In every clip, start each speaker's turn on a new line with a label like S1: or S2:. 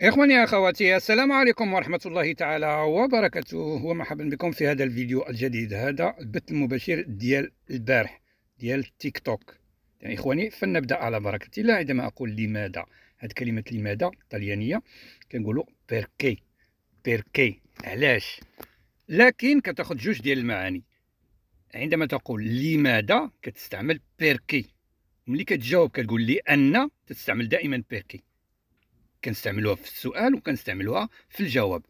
S1: إخواني أخواتي السلام عليكم ورحمة الله تعالى وبركاته ومرحبا بكم في هذا الفيديو الجديد هذا البث المباشر ديال البارح ديال تيك توك يعني إخواني فلنبدأ على بركة الله عندما أقول لماذا هذه كلمة لماذا طليانية كنقولوا بيركي بيركي علاش لكن كتاخذ جوج ديال المعاني عندما تقول لماذا كتستعمل بيركي ملي كتجاوب كتقول لأن تستعمل دائما بيركي كنستعملوها في السؤال وكنستعملوها في الجواب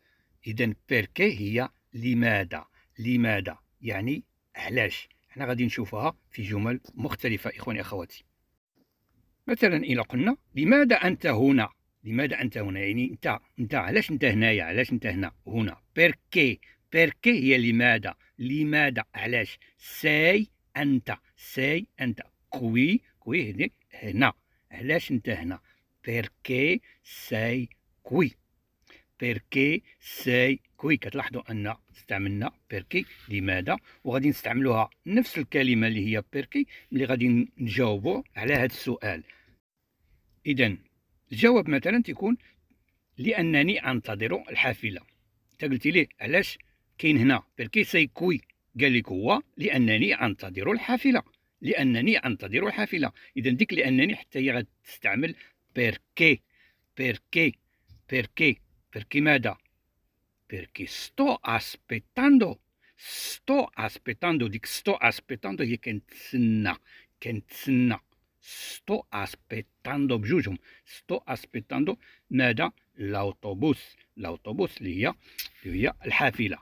S1: اذا بيركي هي لماذا لماذا يعني علاش حنا غادي نشوفها في جمل مختلفه اخواني اخواتي مثلا الى قلنا لماذا انت هنا لماذا انت هنا يعني انت انت علاش انت هنايا علاش انت هنا هنا بيركي بيركي هي لماذا لماذا علاش ساي انت ساي انت كوي كوي هنا علاش انت هنا بيركي ساي كوي بيركي ساي كوي كتلاحظوا ان استعملنا بيركي لماذا وغادي نستعملوها نفس الكلمه اللي هي بيركي ملي غادي نجاوبوا على هذا السؤال اذا الجواب مثلا تيكون لانني انتظر الحافله انت قلتي ليه علاش كاين هنا بيركي ساي كوي قال لك هو لانني انتظر الحافله لانني انتظر الحافله اذا ديك لانني حتى هي غتستعمل Perché? Perché? Perché? Perché Meda? Perché sto aspettando, sto aspettando, dico sto aspettando di Kenzna, Kenzna. Sto aspettando bżuġum, sto aspettando meda l l'autobus, l'autobus autobus li hija li hija l-ħafila.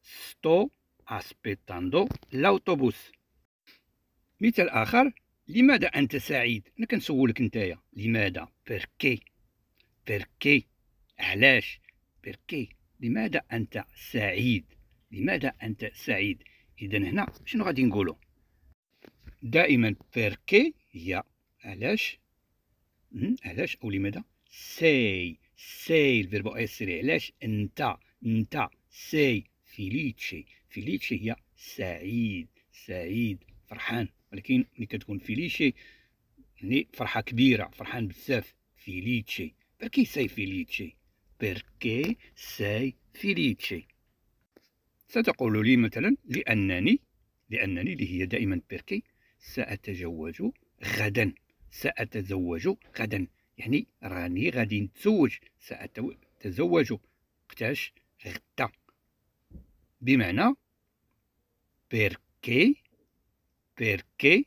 S1: Sto aspettando l Mitel aħar لماذا انت سعيد انا كنسولك نتايا لماذا بيركي بيركي علاش بيركي لماذا انت سعيد لماذا انت سعيد اذا هنا شنو غادي نقولو؟ دائما بيركي هي علاش علاش او لماذا سي سي إي اسري علاش انت انت سي فيليتشي فيليتشي هي سعيد سعيد فرحان ولكن ملي كتكون فيليشي يعني فرحه كبيره فرحان بزاف فيليشي بركي ساي فيليشي بركي ساي فيليشي ستقول لي مثلا لأنني لأنني اللي هي دائما بيركي سأتزوج غدا سأتزوج غدا يعني راني غادي نتزوج سأتزوج وقتاش غدا بمعنى بيركي Perché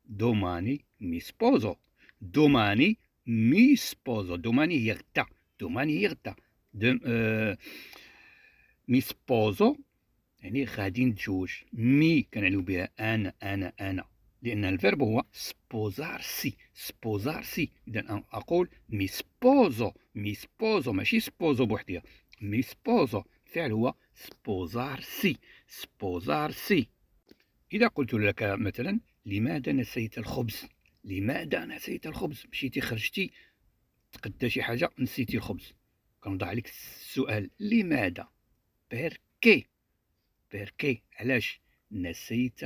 S1: domani mi sposo. Domani mi sposo. Domani irta. Domani irta. De, uh, mi sposo يعني غادي نتزوج مي كنعنيو بها انا انا انا لان الفيرب هو سبوزارسي سبوزارسي اذا اقول مي سبوزو مي سبوزو ماشي سبوزو بوحدها مي سبوزو الفعل هو سبوزارسي سبوزارسي إذا قلت لك مثلا لماذا نسيت الخبز لماذا نسيت الخبز مشيتي خرجتي تقدى شي حاجة نسيتي الخبز كنوضع عليك السؤال لماذا بيركي بيركي علاش نسيت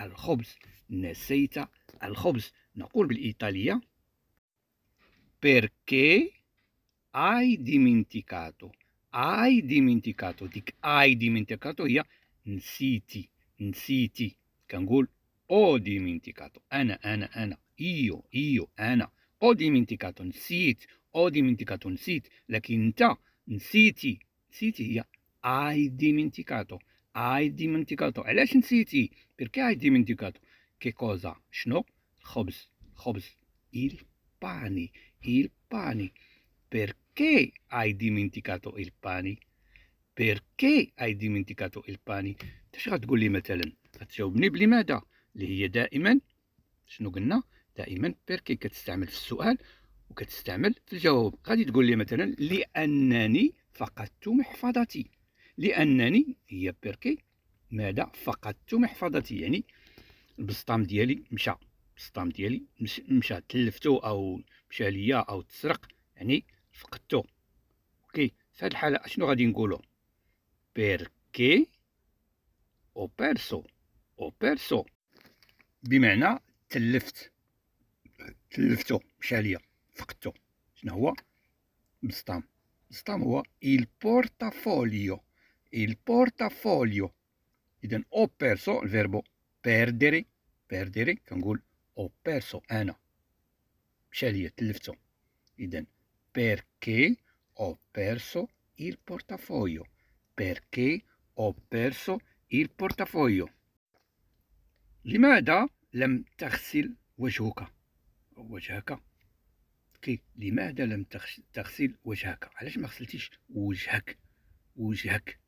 S1: الخبز نسيت الخبز نقول بالإيطالية بيركي اي ديمنتيكاتو اي ديمنتيكاتو ديك اي ديمنتيكاتو هي نسيتي نسيتي كنقول او ديمينتيكاتو انا انا انا ايو ايو انا او ديمينتيكاتو نسيت او ديمينتيكاتو نسيت لكن انت نسيتي نسيتي هي اي ديمينتيكاتو اي ديمينتيكاتو علاش نسيتي بيركي اي ديمينتيكاتو كي كوزا شنو خبز خبز il pani il pani perché hai dimenticato il pani perché hai dimenticato il pani انت شغتقول لي مثلا غتجاوبني بلي ماذا اللي هي دائما شنو قلنا دائما بيركي كتستعمل في السؤال وكتستعمل في الجواب غادي تقول لي مثلا لانني فقدت محفظتي لانني هي بيركي ماذا فقدت محفظتي يعني البسطام ديالي مشى البسطام ديالي مشى تلفتو او مشى ليا او تسرق يعني فقدتو اوكي في هاد الحاله شنو غادي نقولو بيركي او بيرسو او بيرسو بمعنى تلفت تلفتو مش عليا فقدتو شنو هو بسطام بسطام هو البورتافوليو البورتافوليو اذا او بيرسو الفيربو بيردري بيردري كنقول او بيرسو انا مش عليا تلفتو اذا perché ho perso il portafoglio perché ho perso il portafoglio لماذا لم تغسل وجهك وجهك كي لماذا لم تغسل وجهك علاش ما غسلتيش وجهك وجهك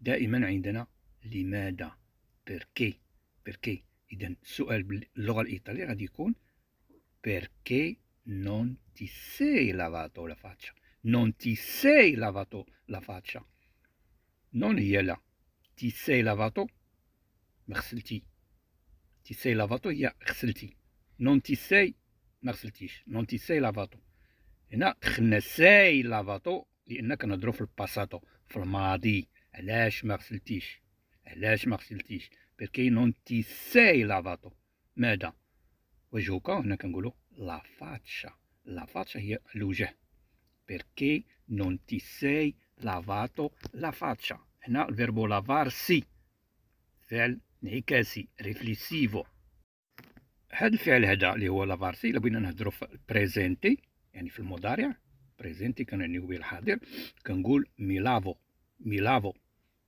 S1: دائما عندنا لماذا بيركي بيركي اذا السؤال باللغه الايطاليه غادي يكون بيركي نون تي سي لافاتو لا فاتشا نون تي سي لافاتو لا فاتشا نون هي لا تي سي لافاتو ما غسلتي تيساي لافاتو هي غسلتي نون تيساي ما غسلتيش نون تيساي لافاتو هنا دخلنا ساي لافاتو لان كنهضروا في الباساتو في الماضي علاش ما غسلتيش علاش ما غسلتيش بيركي نون تيساي لافاتو ماذا وجهك هنا كنقولوا لافاتشا لافاتشا هي الوجه بيركي نون تيساي لافاتو لافاتشا هنا الفيربو لافار سي فعل انعكاسي ريفليسيفو هاد الفعل هذا اللي هو لافارسي الا بغينا نهضروا في بريزنتي يعني في المضارع بريزنتي كنعنيو به الحاضر كنقول ميلافو ميلافو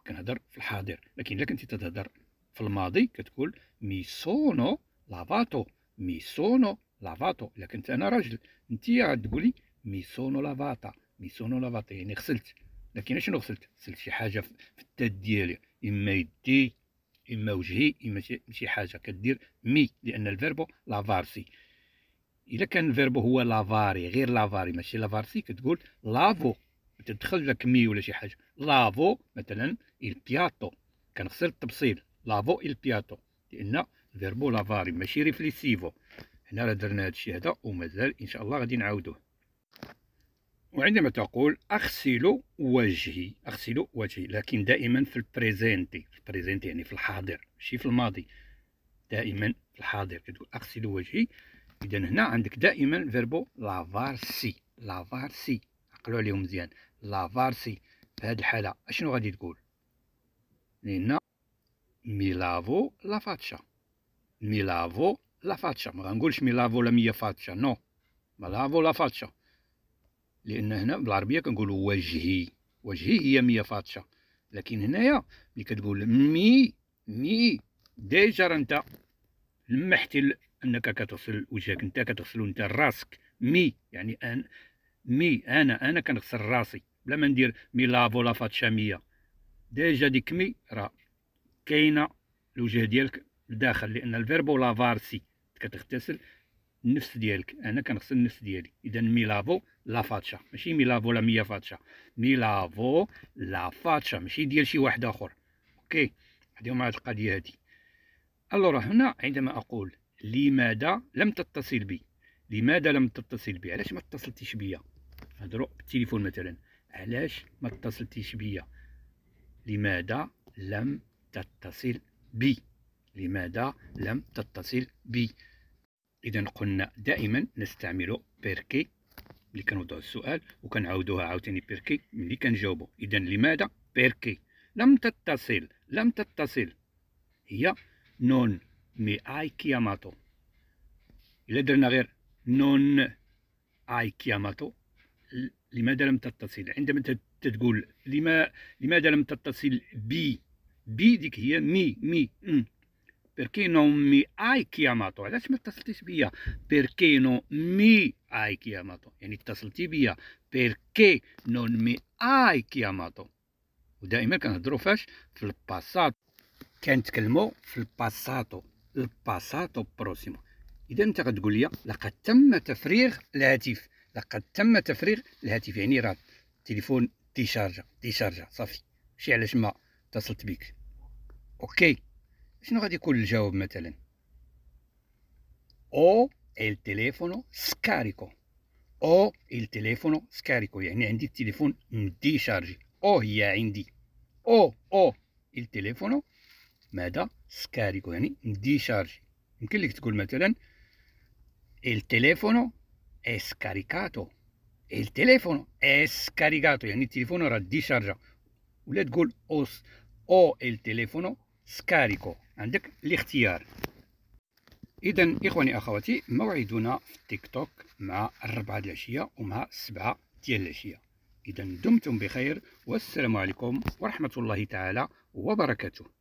S1: كنهضر في الحاضر لكن الا كنتي تتهضر في الماضي كتقول مي سونو لافاتو مي سونو لافاتو الا كنت انا راجل انت تقولي مي سونو لافاتا مي سونو لافاتا يعني غسلت لكن شنو غسلت غسلت شي حاجه في التاد ديالي اما يدي اما وجهي اما شي حاجه كدير مي لان الفيربو لافارسي الا كان الفيربو هو لافاري غير لافاري ماشي لافارسي كتقول لافو تدخل لك مي ولا شي حاجه لافو مثلا البياتو كنخسر التبصيل لافو البياتو لان الفيربو لافاري ماشي ريفليسيفو هنا راه درنا هادشي هذا ومازال ان شاء الله غادي نعاودوه وعندما تقول اغسل وجهي اغسل وجهي لكن دائما في البريزنتي في البريزنتي يعني في الحاضر ماشي في الماضي دائما في الحاضر كتقول اغسل وجهي اذا هنا عندك دائما سي لافارسي لافارسي عقلوا عليهم مزيان لافارسي في هذه الحاله اشنو غادي تقول لان ميلافو لا فاتشا ميلافو لا فاتشا ما غنقولش ميلافو لا ميا فاتشا نو ميلافو لا فاتشا لان هنا بالعربيه كنقولوا وجهي وجهي هي ميه فاطشه لكن هنايا ملي كتقول مي مي ديجا راه انت لمحتي انك كتغسل وجهك انت كتغسل انت راسك مي يعني ان مي انا انا كنغسل راسي بلا ما ندير مي لافو لا فاتشه مي ديجا ديك مي راه كاينه الوجه ديالك لداخل لان الفيربو لافارسي كتغتسل النفس ديالك انا كنغسل النفس ديالي اذا ميلافو لا فاتشا ماشي ميلافو لا ميا فاتشا ميلافو لا فاتشا ماشي ديال شي واحد اخر اوكي هذه مع القضيه هذه الورا هنا عندما اقول لماذا لم تتصل بي لماذا لم تتصل بي علاش ما اتصلتيش بيا هضروا بالتليفون مثلا علاش ما اتصلتيش بيا لماذا لم تتصل بي لماذا لم تتصل بي اذا قلنا دائما نستعمل بيركي ملي كنوضعوا السؤال وكنعاودوها عاوتاني بيركي ملي كنجاوبوا اذا لماذا بيركي لم تتصل لم تتصل هي نون مي اي كياماتو الا درنا غير نون اي كياماتو لماذا لم تتصل عندما تقول لما لماذا لم تتصل بي بي ديك هي مي مي perché non mi hai chiamato adesso mi اتصلتيش via perché non mi hai chiamato e mi اتصلتي via perché non mi hai chiamato ودائما كنهضروا فاش في الباسات كنتكلموا في الباساتو الباساتو بروسيمو اذا انت غتقول لي لقد تم تفريغ الهاتف لقد تم تفريغ الهاتف يعني راه التليفون تيشارجا تيشارجا صافي شي علاش ما اتصلت بك اوكي شنو غادي يكون الجواب مثلا او il telefono scarico او il telefono scarico يعني عندي التليفون مدي شارجي او هي عندي او او il telefono ماذا سكاريكو يعني مدي شارجي يمكن لك تقول مثلا il telefono è scaricato il telefono è scaricato يعني التليفون راه دي شارجا ولا تقول او il telefono scarico عندك الاختيار اذا اخواني اخواتي موعدنا في تيك توك مع الربعه ديال العشيه ومع السبعه ديال العشيه اذا دمتم بخير والسلام عليكم ورحمه الله تعالى وبركاته